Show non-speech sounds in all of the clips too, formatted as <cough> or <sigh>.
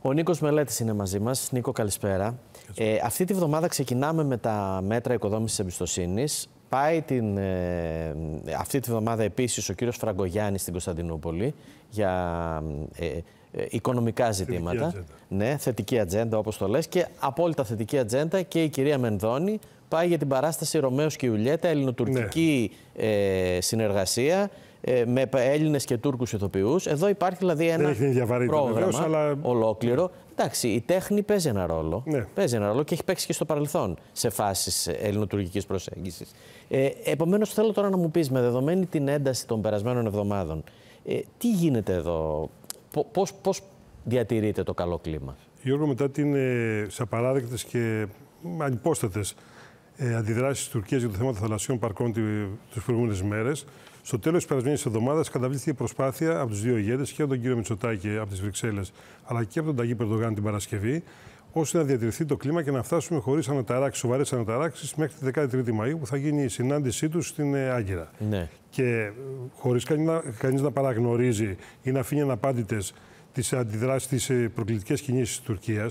Ο Νίκος Μελέτης είναι μαζί μας. Νίκο, καλησπέρα. Ε, αυτή τη βδομάδα ξεκινάμε με τα μέτρα οικοδόμησης εμπιστοσύνης. Πάει την, ε, αυτή τη βδομάδα επίσης ο κύριος Φραγκογιάννης στην Κωνσταντινούπολη για ε, ε οικονομικά ζητήματα. Θετική ναι, θετική ατζέντα, όπως το λες. Και απόλυτα θετική ατζέντα και η κυρία Μενδώνη πάει για την παράσταση Ρωμαίος και Ιουλιέτα, ναι. ελληνοτουρκική ναι. συνεργασία. Ε, με Έλληνες και Τούρκους ηθοποιούς. Εδώ υπάρχει δηλαδή ένα πρόγραμμα αλλά... ολόκληρο. Εντάξει, η τέχνη παίζει ένα ρόλο. Ναι. Παίζει ένα ρόλο και έχει παίξει και στο παρελθόν σε φάσεις ελληνοτουρκικής προσέγγισης. Ε, ε Επομένως, θέλω τώρα να μου πεις με δεδομένη την ένταση των περασμένων εβδομάδων, ε, τι γίνεται εδώ, πώς πώς διατηρείται το καλό κλίμα. Γιώργο, μετά την είναι σε απαράδεκτε και ανυπόστατε ε, αντιδράσεις της Τουρκίας για το θέμα των θαλασσιών παρκών τι προηγούμενες μέρες. Στο τέλος της περασμένης εβδομάδας καταβλήθηκε προσπάθεια από τους δύο ηγέτες και από τον κύριο Μητσοτάκη από τις Βρυξέλλες, αλλά και από τον Ταγί Περδογάν την Παρασκευή, ώστε να διατηρηθεί το κλίμα και να φτάσουμε χωρίς αναταράξεις, σοβαρές αναταράξεις μέχρι τη 13η Μαου που θα γίνει η συνάντησή τους στην ε, Άγκυρα. Ναι. Και ε, χωρίς κανεί να παραγνωρίζει ή να αφήνει αναπάντητες τις αντιδράσεις, τις ε, προκλητικές κινήσεις της Τουρκίας.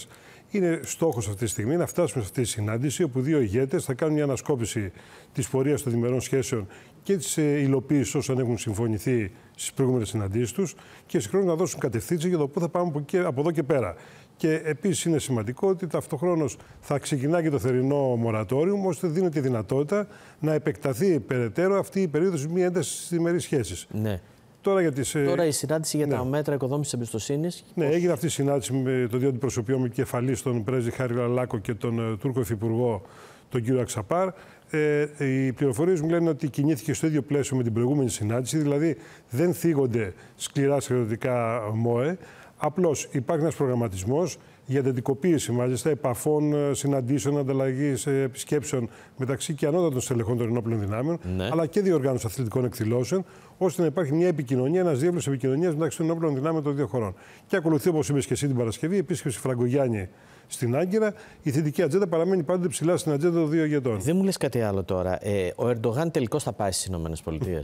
Είναι στόχος αυτή τη στιγμή να φτάσουμε σε αυτή τη συνάντηση, όπου δύο ηγέτες θα κάνουν μια ανασκόπηση της πορείας των διμερών σχέσεων και της ε, υλοποίησης όσων έχουν συμφωνηθεί στις προηγούμενες συναντήσεις τους και συγχρόνως να δώσουν κατευθύνσεις για το πού θα πάμε από εδώ και πέρα. Και επίσης είναι σημαντικό ότι ταυτοχρόνως θα ξεκινά και το θερινό μορατόριο, ώστε δίνεται τη δυνατότητα να επεκταθεί περαιτέρω αυτή η περίοδος μία ένταση στι διμερεί σχέσει. Ναι. Τώρα, για τις... Ε, τώρα η συνάντηση για τα ναι. μέτρα οικοδόμησης εμπιστοσύνης. Ναι, έγινε αυτή η συνάντηση με το δύο αντιπροσωπείο μου κεφαλής, τον πρέσβη Χάρη Λαλάκο και τον ε, Τούρκο Υφυπουργό, τον κύριο Αξαπάρ. Ε, οι πληροφορίες μου λένε ότι κινήθηκε στο ίδιο πλαίσιο με την προηγούμενη συνάντηση, δηλαδή δεν θίγονται σκληρά στρατιωτικά ΜΟΕ. Απλώς υπάρχει ένας προγραμματισμός, για αντιδικοποίηση μάλιστα επαφών, ε, συναντήσεων, ανταλλαγής ε, επισκέψεων μεταξύ και ανώτατων στελεχών των ενόπλων δυνάμεων, ναι. αλλά και διοργάνωσης αθλητικών εκδηλώσεων, ώστε να υπάρχει μια επικοινωνία, ένας διεύλο επικοινωνίας μεταξύ των ενόπλων δυνάμεων των δύο χωρών. Και ακολουθεί, όπως είπες και εσύ την Παρασκευή, επίσκεψη Φραγκογιάννη στην Άγκυρα. Η θετική ατζέντα παραμένει πάντοτε ψηλά στην ατζέντα των δύο ηγετών. Δεν μου λες κάτι άλλο τώρα. Ε, ο Ερντογάν τελικώς θα πάει στις ΗΠΑ. <laughs>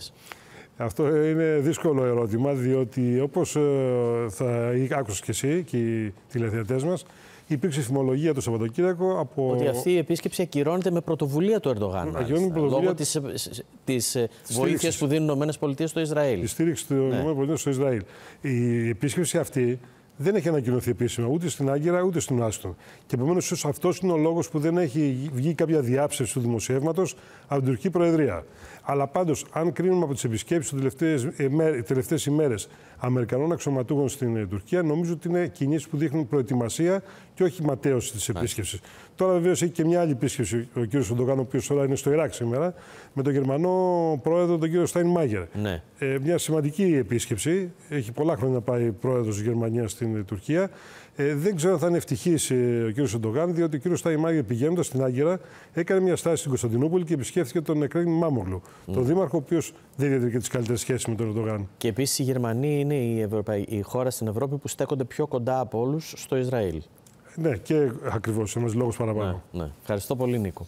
Αυτό είναι δύσκολο ερώτημα, διότι όπως ε, θα άκουσες και εσύ και οι τηλεθεατές μας, υπήρξε φημολογία του Σαββατοκύριακο από. Ότι αυτή η επίσκεψη ακυρώνεται με πρωτοβουλία του Ερντογάν. Ακυρώνεται Λόγω της της ε, ε, βοήθεια που δίνουν οι ΗΠΑ στο Ισραήλ. Η στήριξη των ΗΠΑ στο Ισραήλ. Η επίσκεψη αυτή δεν έχει ανακοινωθεί επίσημα ούτε στην Άγκυρα ούτε στον Άστον. Και επομένως, ίσως αυτός είναι ο λόγος που δεν έχει βγει κάποια διάψευση του δημοσιεύματος από την τουρκική προεδρία. Αλλά πάντως, αν κρίνουμε από τις επισκέψεις τι ε, τελευταίες ημέρες Αμερικανών αξιωματούχων στην ε, Τουρκία, νομίζω ότι είναι κινήσεις που δείχνουν προετοιμασία και όχι ματέωση της ναι. επίσκεψης. Τώρα, βεβαίως, έχει και μια άλλη επίσκεψη ο κ. Σοντογκάν, ο οποίος τώρα είναι στο Ιράκ σήμερα, με τον Γερμανό πρόεδρο, τον κ. Στάιν Μάγκερ. Ναι. Ε, μια σημαντική επίσκεψη. Έχει πολλά χρόνια πάει πρόεδρος της Γερμανίας στην ε, Τουρκία. Ε, δεν ξέρω αν θα είναι ευτυχής ε, ο κ. Σοντογκάν, διότι ο κ. Μάγκερ πηγαίνοντας στην Άγκυρα έκανε μια στάση στην Κωνσταντινούπολη και επισκέφθηκε τον Εκρέμι Μάμογλου, Το τον ναι. δήμαρχο, ο οποίος δεν είχε και τις καλύτερες σχέσεις με τον Ερντογάν. Και επίσης οι Γερμανοί είναι είναι η, Ευρωπαϊ... η χώρα στην Ευρώπη που στέκονται πιο κοντά από όλους στο Ισραήλ. Ναι, και ακριβώς. είμαστε λόγος παραπάνω. Ναι, ναι. Ευχαριστώ πολύ, Νίκο.